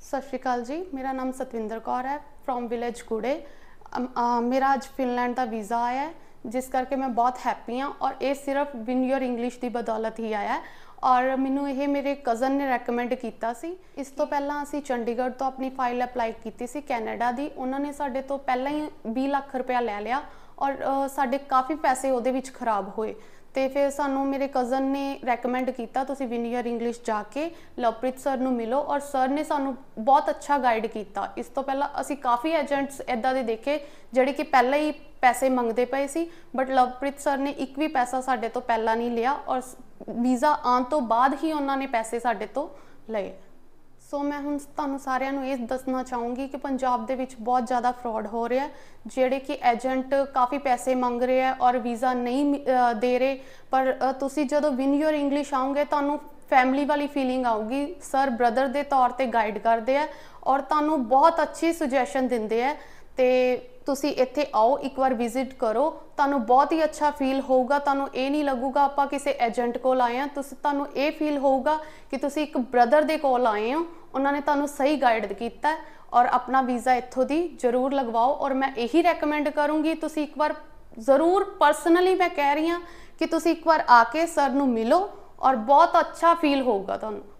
ਸਤਿ ਸ਼੍ਰੀ ਅਕਾਲ ਜੀ ਮੇਰਾ ਨਾਮ ਸਤਵਿੰਦਰ ਕੌਰ ਹੈ ਫਰੋਮ ਵਿਲੇਜ ਕੁੜੇ ਮੇਰਾ ਅੱਜ ਫਿਨਲੈਂਡ ਦਾ ਵੀਜ਼ਾ ਆਇਆ ਹੈ ਜਿਸ ਕਰਕੇ ਮੈਂ ਬਹੁਤ ਹੈਪੀ ਹਾਂ ਔਰ ਇਹ ਸਿਰਫ ਵਿਨ ਯੋਰ ਇੰਗਲਿਸ਼ ਦੀ ਬਦੌਲਤ ਹੀ ਆਇਆ ਹੈ ਔਰ ਮੈਨੂੰ ਇਹ ਮੇਰੇ ਕਜ਼ਨ ਨੇ ਰეკਮੈਂਡ ਕੀਤਾ ਸੀ ਇਸ ਤੋਂ ਪਹਿਲਾਂ ਅਸੀਂ ਚੰਡੀਗੜ੍ਹ ਤੋਂ ਆਪਣੀ ਫਾਈਲ ਅਪਲਾਈ ਕੀਤੀ ਸੀ ਕੈਨੇਡਾ ਦੀ ਉਹਨਾਂ ਨੇ ਸਾਡੇ ਤੋਂ ਪਹਿਲਾਂ ਹੀ 20 ਲੱਖ ਰੁਪਏ ਲੈ ਲਿਆ ਔਰ ਸਾਡੇ ਕਾਫੀ ਪੈਸੇ ਉਹਦੇ ਵਿੱਚ ਖਰਾਬ ਹੋਏ ਤੇ ਫਿਰ ਸਾਨੂੰ ਮੇਰੇ ਕਜ਼ਨ ਨੇ ਰეკਮੈਂਡ ਕੀਤਾ ਤੁਸੀਂ ਵਿਨੀਅਰ ਇੰਗਲਿਸ਼ ਜਾ ਕੇ ਲਵਪ੍ਰੀਤ ਸਰ ਨੂੰ ਮਿਲੋ ਔਰ ਸਰ ਨੇ ਸਾਨੂੰ ਬਹੁਤ ਅੱਛਾ ਗਾਈਡ ਕੀਤਾ ਇਸ ਤੋਂ ਪਹਿਲਾਂ ਅਸੀਂ ਕਾਫੀ ਏਜੰਟਸ ਇਦਾਂ ਦੇ ਦੇਖੇ ਜਿਹੜੇ ਕਿ ਪਹਿਲਾਂ ਹੀ ਪੈਸੇ ਮੰਗਦੇ ਪਏ ਸੀ ਬਟ ਲਵਪ੍ਰੀਤ ਸਰ ਨੇ ਇੱਕ ਵੀ ਪੈਸਾ ਸਾਡੇ ਤੋਂ ਪਹਿਲਾਂ ਨਹੀਂ ਲਿਆ ਔਰ ਵੀਜ਼ਾ ਆਉਣ ਤੋਂ ਬਾਅਦ ਹੀ ਉਹਨਾਂ ਨੇ ਪੈਸੇ ਸਾਡੇ ਤੋਂ ਲਏ ਸੋ ਮੈਂ ਹੁਣ ਤੁਹਾਨੂੰ ਸਾਰਿਆਂ ਨੂੰ ਇਹ ਦੱਸਣਾ ਚਾਹੂੰਗੀ ਕਿ ਪੰਜਾਬ ਦੇ ਵਿੱਚ ਬਹੁਤ ਜ਼ਿਆਦਾ ਫਰਾਡ ਹੋ ਰਿਹਾ ਜਿਹੜੇ ਕਿ ਏਜੰਟ ਕਾਫੀ ਪੈਸੇ ਮੰਗ ਰਹੇ ਆ ਔਰ ਵੀਜ਼ਾ ਨਹੀਂ ਦੇ ਰਹੇ ਪਰ ਤੁਸੀਂ ਜਦੋਂ ਵਿਨ ਯੋਰ ਇੰਗਲਿਸ਼ ਆਉਂਗੇ ਤੁਹਾਨੂੰ ਫੈਮਿਲੀ ਵਾਲੀ ਫੀਲਿੰਗ ਆਊਗੀ ਸਰ ਬ੍ਰਦਰ ਦੇ ਤੌਰ ਤੇ ਗਾਈਡ ਕਰਦੇ ਆ ਔਰ ਤੁਹਾਨੂੰ ਬਹੁਤ ਅੱਛੀ ਸੁਜੈਸ਼ਨ ਦਿੰਦੇ ਆ ਤੇ ਤੁਸੀਂ ਇੱਥੇ ਆਓ ਇੱਕ ਵਾਰ ਵਿਜ਼ਿਟ ਕਰੋ ਤੁਹਾਨੂੰ ਬਹੁਤ ਹੀ ਅੱਛਾ ਫੀਲ ਹੋਊਗਾ ਤੁਹਾਨੂੰ ਇਹ ਨਹੀਂ ਲੱਗੂਗਾ ਆਪਾਂ ਕਿਸੇ ਏਜੰਟ ਕੋਲ ਆਏ ਆ ਤੁਸੀਂ ਤੁਹਾਨੂੰ ਇਹ ਫੀਲ ਹੋਊਗਾ ਕਿ ਤੁਸੀਂ ਇੱਕ ਬ੍ਰਦਰ ਦੇ ਕੋਲ ਆਏ ਹੋ ਉਹਨਾਂ ਨੇ ਤੁਹਾਨੂੰ ਸਹੀ ਗਾਈਡ ਕੀਤਾ ਔਰ ਆਪਣਾ ਵੀਜ਼ਾ ਇੱਥੋਂ ਦੀ ਜ਼ਰੂਰ ਲਗਵਾਓ ਔਰ ਮੈਂ ਇਹੀ ਰეკਮੈਂਡ ਕਰੂੰਗੀ ਤੁਸੀਂ ਇੱਕ ਵਾਰ ਜ਼ਰੂਰ ਪਰਸਨਲੀ ਮੈਂ ਕਹਿ ਰਹੀ ਹਾਂ ਕਿ ਤੁਸੀਂ ਇੱਕ ਵਾਰ ਆ ਕੇ ਸਰ ਨੂੰ ਮਿਲੋ ਔਰ ਬਹੁਤ ਅੱਛਾ ਫੀਲ ਹੋਊਗਾ ਤੁਹਾਨੂੰ